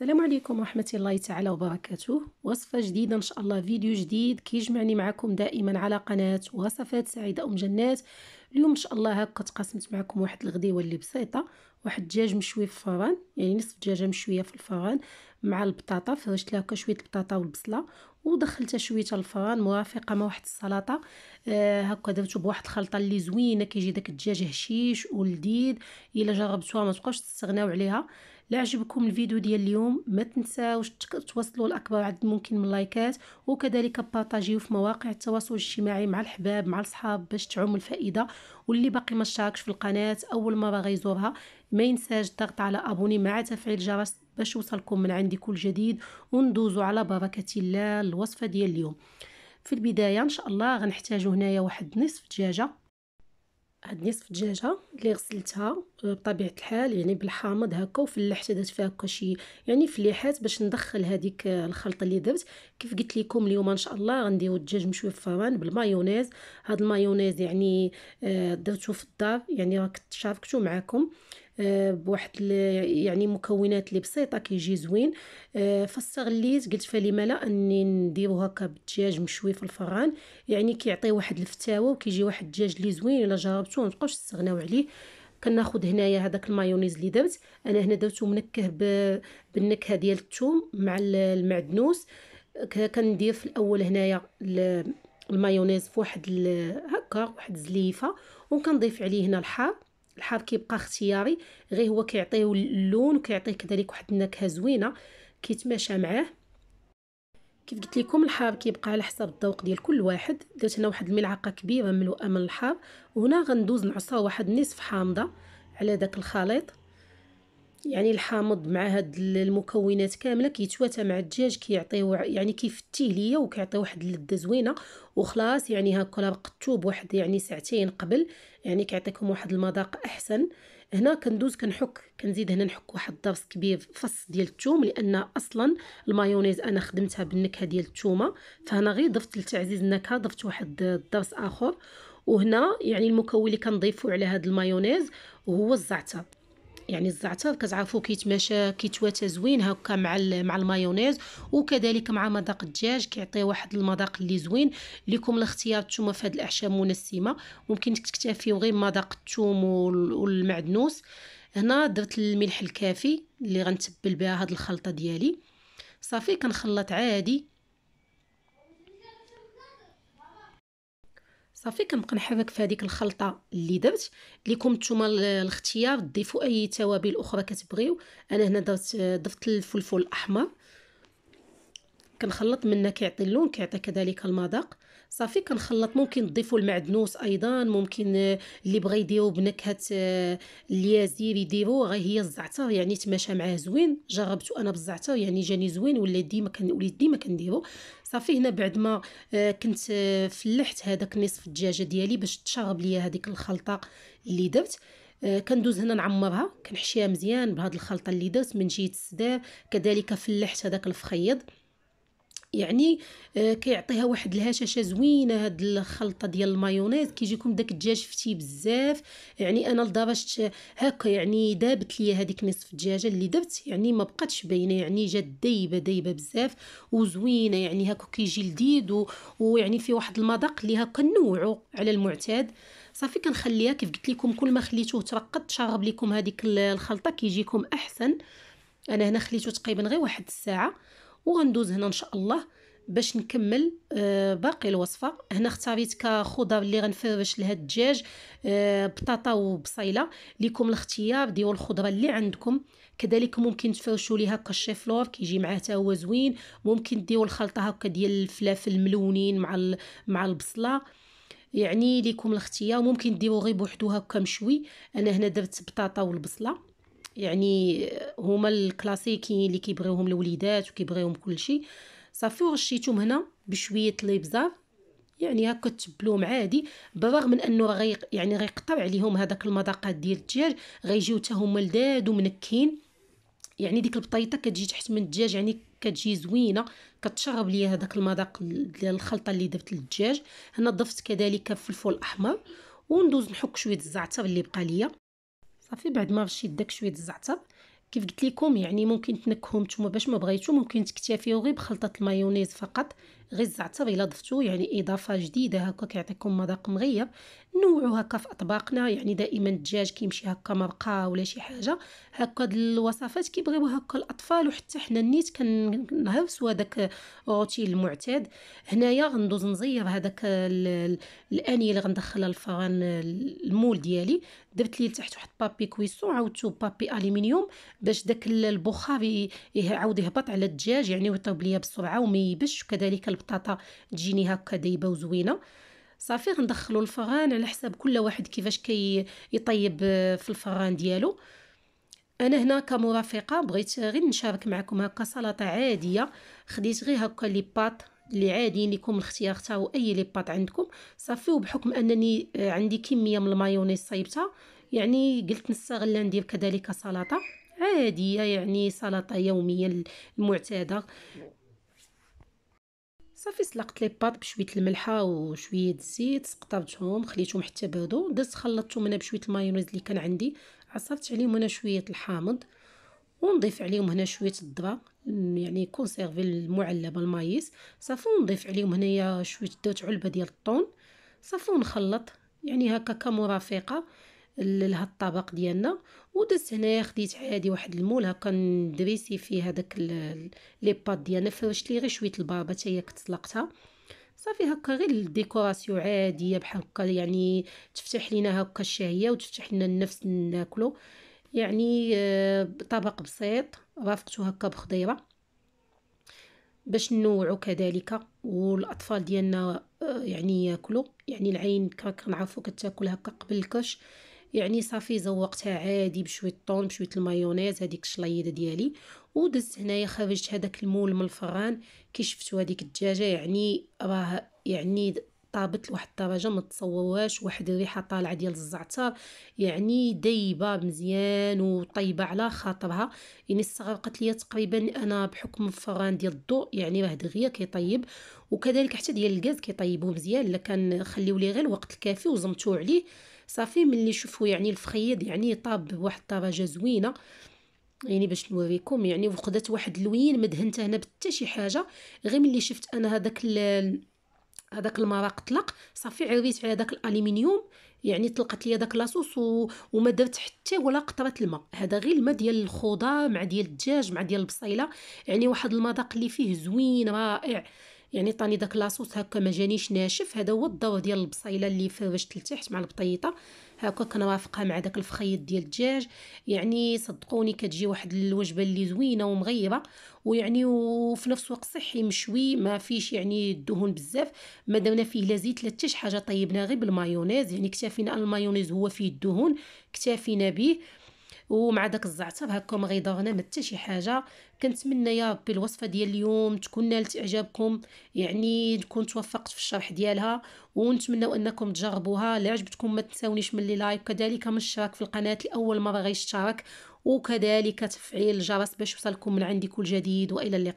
السلام عليكم ورحمة الله تعالى وبركاته وصفة جديدة إن شاء الله فيديو جديد كيجمعني معكم دائما على قناة وصفات سعيدة أم جنات اليوم إن شاء الله هكا تقاسمت معكم واحد الغديوة اللي بسيطة واحد الدجاج مشوي في الفران يعني نصف دجاجة مشوية في الفران مع البطاطا فرشت لها شوية البطاطا والبصلة ودخلتها شوية الفران مرافقه مع واحد السلطه آه هكا درتو بواحد الخلطه اللي زوينه كيجي داك الدجاج هشيش ولذيذ الا جربتوها ما تبقاوش تستغناو عليها لعجبكم عجبكم الفيديو ديال اليوم ما تنساوش توصلوا لاكبر عدد ممكن من اللايكات وكذلك بارطاجيو في مواقع التواصل الاجتماعي مع الحباب مع الصحاب باش تعم الفائده واللي باقي ما اشتركش في القناه اول مره غيزورها ما ينساش الضغط على ابوني مع تفعيل الجرس باش يوصلكم من عندي كل جديد وندوزوا على بركه الله الوصفه ديال اليوم في البدايه ان شاء الله غنحتاجو هنايا واحد نصف دجاجه هاد نصف دجاجه اللي غسلتها آه، بطبيعه الحال يعني بالحامض هكا وفلحت درت فيها هكا شي يعني فليحات باش ندخل هذيك آه، الخلطه اللي درت كيف قلت لكم اليوم ان شاء الله غنديروا الدجاج مشوي في فران بالمايونيز هاد المايونيز يعني آه، درتو في الدار يعني راه كنت شاركته معكم آه، بواحد يعني مكونات اللي بسيطه كيجي زوين آه، فاستغليت قلت فلما لا اني نديرو هكا بالدجاج مشوي في الفران يعني كيعطي واحد الفتاوه وكيجي واحد الدجاج اللي زوين الا جربتوه ما تبقاوش تستغناو عليه كناخذ هنايا هذاك المايونيز اللي درت انا هنا درتو منكه بالنكهه ديال الثوم مع المعدنوس كندير في الاول هنايا المايونيز في واحد هكا واحد الزليفه وكنضيف عليه هنا الحار الحار كيبقى اختياري غير هو كيعطيه اللون وكيعطيه كذلك واحد النكهه زوينه كيتماشى معاه كيف قلت لكم الحار كيبقى على حسب الذوق ديال كل واحد درت هنا واحد الملعقه كبيره مملوءه من الحار وهنا غندوز نعصر واحد نصف حامضه على داك الخليط يعني الحامض مع هاد المكونات كامله كيتواتى مع الدجاج كيعطيو يعني كيفتيه ليا وكيعطي واحد اللذه زوينه وخلاص يعني هاكا رقدتو بواحد يعني ساعتين قبل يعني كيعطيكم واحد المذاق احسن هنا كندوز كنحك كنزيد هنا نحك واحد الضرس كبير فص ديال الثوم لان اصلا المايونيز انا خدمتها بالنكهه ديال الثومه فهنا غير ضفت لتعزيز النكهه ضفت واحد الضرس اخر وهنا يعني المكون اللي كنضيفو على هاد المايونيز هو الزعتر يعني الزعتر كتعرفوا كيتمشى كيتواتى زوين هكا مع مع المايونيز وكذلك مع مذاق الدجاج كيعطي واحد المذاق اللي زوين لكم الاختيار نتوما في هاد الاعشاب منسمه ممكن تكتفيوا غير مذاق الثوم والمعدنوس هنا درت الملح الكافي اللي غنتبل بها هاد الخلطه ديالي صافي كنخلط عادي صافي كنبقى نحرك في هذيك الخلطه اللي درت ليكم نتوما الاختيار تضيفوا اي توابل اخرى كتبغيو انا هنا درت ضفت الفلفل الاحمر كنخلط منه كيعطي اللون كيعطي كذلك المذاق صافي كنخلط ممكن تضيفوا المعدنوس ايضا ممكن آه، اللي بغى يديروا بنكهه آه، اليازير يديروا غير هي الزعتر يعني تماشى معاه زوين جربته انا بالزعتر يعني جاني زوين ولا ديما كنولي ديما كنديرو صافي هنا بعد ما آه، كنت فلحت هذاك نصف الدجاجه ديالي باش تشرب ليا هذيك الخلطه اللي درت كندوز هنا نعمرها كنحشيها مزيان بهاد الخلطه اللي درت من جهه السدار كذلك فلحت هذاك الفخيض يعني آه، كيعطيها واحد الهشاشه زوينه هاد الخلطه ديال المايونيز كيجيكم داك الدجاج فتي بزاف يعني انا لدابا هكا يعني دابت ليا هذيك نصف الدجاجه اللي دبت يعني ما بقاتش باينه يعني جات دايبه دايبه بزاف وزوينه يعني هكا كيجي لذيذ ويعني في واحد المذاق اللي هكا نوعو على المعتاد صافي كنخليها كيف قلت لكم كل ما خليتوه ترقد تشرب لكم هذيك الخلطه كيجيكم احسن انا هنا خليته تقريبا غير واحد الساعه وغندوز هنا ان شاء الله باش نكمل آه باقي الوصفه هنا اختاريت كخضر اللي غنفرش لها الدجاج آه بطاطا وبصيله ليكم الاختيار ديروا الخضره اللي عندكم كذلك ممكن تفرشوا ليها هكا الشيفلور كيجي معاه حتى هو زوين ممكن ديروا الخلطه هكا ديال الفلافل الملونين مع مع البصله يعني ليكم الاختيار ممكن ديروا غير بوحدو هكا مشوي انا هنا درت بطاطا والبصله يعني هما الكلاسيكيين اللي كيبغيوهم الوليدات وكيبغيوهم كلشي صافي ورشيتهم هنا بشويه ليبزار يعني هكا تبلوهم عادي بالرغم من انه غي يعني غيقطع عليهم هذاك المذاقات ديال الدجاج غيجيو حتى هما لذاد ومنكين يعني ديك البطيطه كتجي تحت من الدجاج يعني كتجي زوينه كتشرب ليا هذاك المذاق ديال الخلطه اللي درت للدجاج هنا ضفت كذلك فلفل احمر وندوز نحك شويه الزعتر اللي بقى ليا صافي بعد ما غشيت داك شويه الزعتر كيف قلت لكم يعني ممكن تنكهم نتوما باش ما بغيتو ممكن تكتفيو غير بخلطه المايونيز فقط غير الزعتر الا ضفتو يعني اضافه جديده هكا كيعطيكم مذاق مغير نوعو هكا في اطباقنا يعني دائما الدجاج كيمشي هكا مرقه ولا شي حاجه هكا الوصفات كيبغيوها هكا الاطفال وحتى حنا نيت كنهرسوا هذاك الروتين المعتاد هنايا غندوز نزير هذاك الانيه اللي غندخلها للفران المول ديالي درت ليه لتحت واحد بابي كويسون عاودتو بابي الومنيوم باش داك البخار يعاود يهبط على الدجاج يعني ويطيب ليا بسرعه وما يبش وكذلك البطاطا تجيني هكا دايبه وزوينه صافي غندخلو الفران على حساب كل واحد كيفاش كي يطيب آه، في الفران ديالو انا هنا كمرافقه بغيت غير نشارك معكم هكا سلطه عاديه خديت غير هكا لي بات اللي عاديين لكم الاختيار اختاروا اي لي بات عندكم صافي وبحكم انني آه، عندي كميه من المايونيز صايبتها يعني قلت نستغل ندير كذلك سلطه عادية يعني سلطة يومية المعتادة صافي سلقت لي باط بشويه الملحه وشويه الزيت سقطرتهم خليتهم حتى بردوا درت خلطتهم انا بشويه المايونيز اللي كان عندي عصرت عليهم هنا شويه الحامض ونضيف عليهم هنا شويه الذره يعني كونسيرفي المعلبه المايس صافي ونضيف عليهم هنايا شويه درت علبه ديال الطون صافي ونخلط يعني هكا كمرافقه لهاد الطبق ديالنا ودزت هنايا خديت عادي واحد المول هكا ندريسي فيه هذاك لي بات ديالنا فرشت لي غير شويه البابا حتى هي كتسلقتها صافي هكا غير الديكوراسيون عاديه بحال هكا يعني تفتح لينا هكا الشهيه وتفتح لنا النفس ناكلو يعني آه، طبق بسيط رافقته هكا بخضيره باش نوعو كذلك والاطفال ديالنا آه، يعني ياكلو يعني العين كنعرفو كتاكل هكا قبل الكرش يعني صافي زوقتها عادي بشويه الطون بشويه المايونيز هذيك الشلايده ديالي ودزت هنايا خرجت هذاك المول من الفران كي شفتو هذيك الدجاجه يعني راه يعني طابت لواحد الدرجه ما تصوروهاش واحد الريحه طالعه ديال الزعتر يعني دايبه مزيان وطيبه على خاطرها يعني استغرقت ليا تقريبا انا بحكم الفران ديال الضوء يعني راه دغيا كيطيب وكذلك حتى ديال الغاز كيطيبو مزيان الا كان خليو ليه غير الوقت الكافي وزمتو عليه صافي ملي شوفوا يعني الفخيد يعني طاب بواحد الطرجه زوينه يعني باش نوريكم يعني وخدات واحد اللوين ما هنا انا بتا شي حاجه غير ملي شفت انا هذاك هذاك المراق طلق صافي عريت على داك الالومنيوم يعني طلقت لي داك لاصوص و... وما درت حتى ولا قطره الماء هذا غير الماء ديال الخوضه مع ديال الدجاج مع ديال البصيله يعني واحد المذاق اللي فيه زوين رائع يعني طاني داك لاصوص هكا ما جانيش ناشف هذا هو الضوء ديال البصيله اللي فاش لتحت مع البطيطه هكا كنوافقها مع داك الفخيط ديال الدجاج يعني صدقوني كتجي واحد الوجبه اللي زوينه ومغيبه ويعني وفي نفس الوقت صحي مشوي ما فيش يعني الدهون بزاف ما دامنا فيه لا زيت لا حاجه طيبنا غير بالمايونيز يعني اكتفينا المايونيز هو فيه الدهون اكتفينا به ومع داك الزعتر هكا ما غيضرنا ما حتى شي حاجه كنتمنى يا ربي الوصفه ديال اليوم تكون نالت اعجابكم يعني تكون توفقت في الشرح ديالها ونتمنى انكم تجربوها الا عجبتكم ما تنساونيش من لايك كذلك من الاشتراك في القناه لاول مره غيشترك وكذلك تفعيل الجرس باش يوصلكم من عندي كل جديد والى اللقاء